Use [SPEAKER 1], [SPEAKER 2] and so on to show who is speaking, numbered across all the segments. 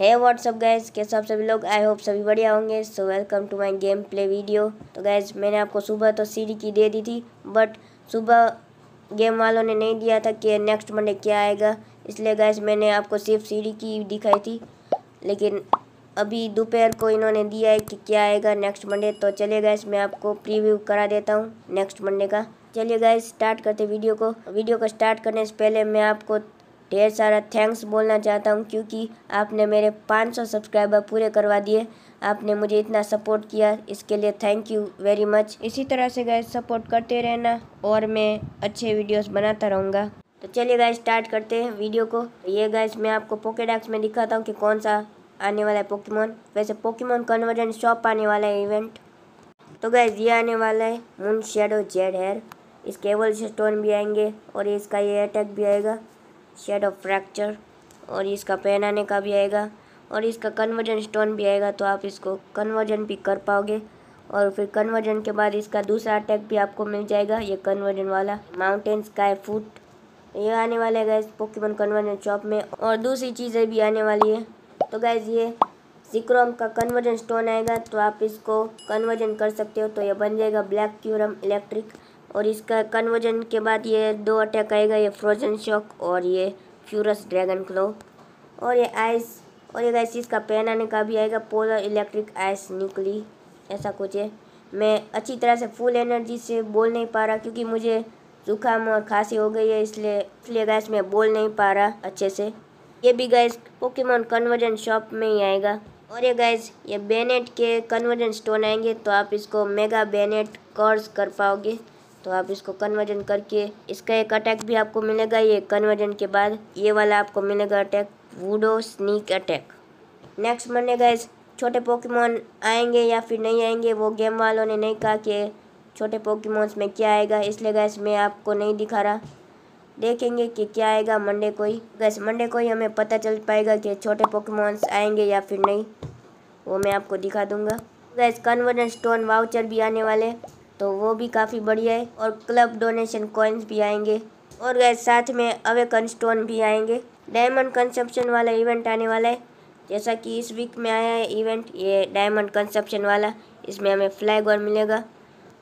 [SPEAKER 1] है WhatsApp gas के सब सभी लोग आई होप सभी बढ़िया होंगे so welcome to my game play video तो गैस मैंने आपको सुबह तो सीढ़ी की दे दी थी बट सुबह गेम वालों ने नहीं दिया था कि नेक्स्ट मंडे क्या आएगा इसलिए गैस मैंने आपको सिर्फ सीढ़ी की दिखाई थी लेकिन अभी दोपहर को इन्होंने दिया है कि क्या आएगा नेक्स्ट मंडे तो चलिए गैस मैं आपको प्रीव्यू करा देता हूँ नेक्स्ट मंडे का चलिए गैस स्टार्ट करते वीडियो को वीडियो को स्टार्ट करने से पहले मैं आपको ढेर सारा थैंक्स बोलना चाहता हूँ क्योंकि आपने मेरे 500 सब्सक्राइबर पूरे करवा दिए आपने मुझे इतना सपोर्ट किया इसके लिए थैंक यू वेरी मच इसी तरह से गए सपोर्ट करते रहना और मैं अच्छे वीडियोस बनाता रहूँगा तो चलिए गए स्टार्ट करते हैं वीडियो को ये गाइस मैं आपको पोकेडॉक्स में दिखाता हूँ कि कौन सा आने वाला है पोकीमोन वैसे पोकीमोन कन्वर्जन शॉप आने वाला है इवेंट तो गैस ये आने वाला है मून शेडो जेड हेयर इसके एवल स्टोन भी आएंगे और इसका ये अटैक भी आएगा शेड ऑफ फ्रैक्चर और इसका पहनाने का भी आएगा और इसका कन्वर्जन स्टोन भी आएगा तो आप इसको कन्वर्जन भी कर पाओगे और फिर कन्वर्जन के बाद इसका दूसरा अटैक भी आपको मिल जाएगा ये कन्वर्जन वाला माउंटेन स्काई फूट ये आने वाला है गैस पोकेमोन कन्वर्जन शॉप में और दूसरी चीज़ें भी आने वाली है तो गैस ये सिक्रोम का कन्वर्जन स्टोन आएगा तो आप इसको कन्वर्जन कर सकते हो तो ये बन जाएगा ब्लैक क्यूरम इलेक्ट्रिक और इसका कन्वर्जन के बाद ये दो अटैक आएगा ये फ्रोजन शॉक और ये फ्यूरस ड्रैगन क्लो और ये आइस और ये गैस इसका पेन आने का भी आएगा पोलर इलेक्ट्रिक आइस न्यूक्ली ऐसा कुछ है मैं अच्छी तरह से फुल एनर्जी से बोल नहीं पा रहा क्योंकि मुझे जुकाम और खांसी हो गई है इसलिए इसलिए गैस मैं बोल नहीं पा रहा अच्छे से ये भी गैस पोकेमोन कन्वर्जन शॉप में ही आएगा और ये गैस ये बेनेट के कन्वर्जन स्टोन आएंगे तो आप इसको मेगा बेनेट कॉर्स कर पाओगे तो आप इसको कन्वर्जन करके इसका एक अटैक भी आपको मिलेगा ये कन्वर्जन के बाद ये वाला आपको मिलेगा अटैक वूडो स्नीक अटैक नेक्स्ट मंडे इस छोटे पोकेमोन आएंगे या फिर नहीं आएंगे वो गेम वालों ने नहीं कहा कि छोटे पोकेमोन्स में क्या आएगा इसलिए गैस मैं आपको नहीं दिखा रहा देखेंगे कि क्या आएगा मंडे को ही गैस मंडे को ही हमें पता चल पाएगा कि छोटे पोकेमोन्स आएंगे या फिर नहीं वो मैं आपको दिखा दूंगा गैस कन्वर्जन स्टोन वाउचर भी आने वाले तो वो भी काफ़ी बढ़िया है और क्लब डोनेशन कॉइन्स भी आएंगे और गए साथ में अवेकन स्टोन भी आएंगे डायमंड कंसप्शन वाला इवेंट आने वाला है जैसा कि इस वीक में आया है इवेंट ये डायमंड कंसप्शन वाला इसमें हमें फ्लैग और मिलेगा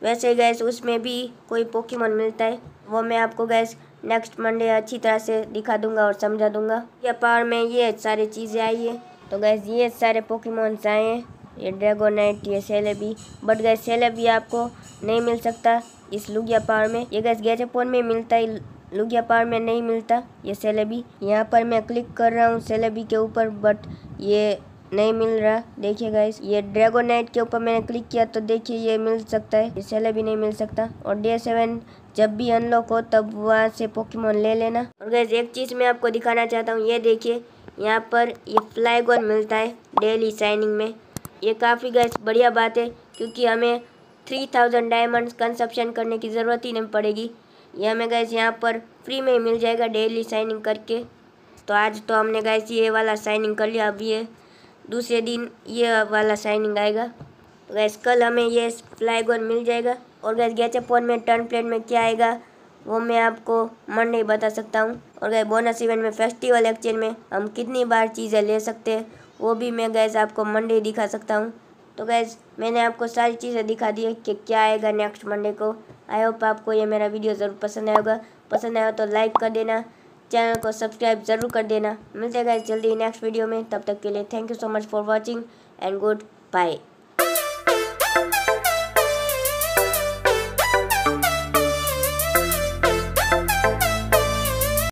[SPEAKER 1] वैसे गैस उसमें भी कोई पोकीमोन मिलता है वो मैं आपको गैस नेक्स्ट मंडे अच्छी तरह से दिखा दूंगा और समझा दूंगा या पार में ये सारी चीज़ें आई है तो गैस ये सारे पोकीमोन्स आए हैं ये ड्रैगोनाइट ये सेलेबी बट गए सेलेबी आपको नहीं मिल सकता इस लुगिया पार में ये गैस गैचेपोन में मिलता है लुगिया पार में नहीं मिलता ये सेलेबी यहाँ पर मैं क्लिक कर रहा हूँ सेलेबी के ऊपर बट ये नहीं मिल रहा देखिए गाइस ये नाइट के ऊपर मैंने क्लिक किया तो देखिए ये मिल सकता है ये सेलेबी नहीं मिल सकता और डे सेवन जब भी अनलॉक हो तब वहाँ से पोकेमोन ले लेना और गैस एक चीज़ मैं आपको दिखाना चाहता हूँ ये देखिए यहाँ पर ये फ्लाईगोन मिलता है डेली साइनिंग में ये काफ़ी गैस बढ़िया बात है क्योंकि हमें थ्री थाउजेंड डायमंड कंसप्शन करने की ज़रूरत ही नहीं पड़ेगी ये हमें गैस यहाँ पर फ्री में ही मिल जाएगा डेली साइनिंग करके तो आज तो हमने गैस ये वाला साइनिंग कर लिया अब ये दूसरे दिन ये वाला साइनिंग आएगा तो गैस कल हमें ये फ्लाईगोन मिल जाएगा और गैस गैचे फोन में टर्न प्लेट में क्या आएगा वो मैं आपको मन नहीं बता सकता हूँ और गैस बोनस इवेंट में फेस्टिवल एक्सचेंज में हम कितनी बार चीज़ें ले सकते हैं वो भी मैं गैस आपको मंडे दिखा सकता हूँ तो गैस मैंने आपको सारी चीज़ें दिखा दी है कि क्या आएगा नेक्स्ट मंडे को आई होप आपको ये मेरा वीडियो ज़रूर पसंद आएगा पसंद आया तो लाइक कर देना चैनल को सब्सक्राइब ज़रूर कर देना मिलते हैं गैस जल्दी नेक्स्ट वीडियो में तब तक के लिए thank you so much for watching and good bye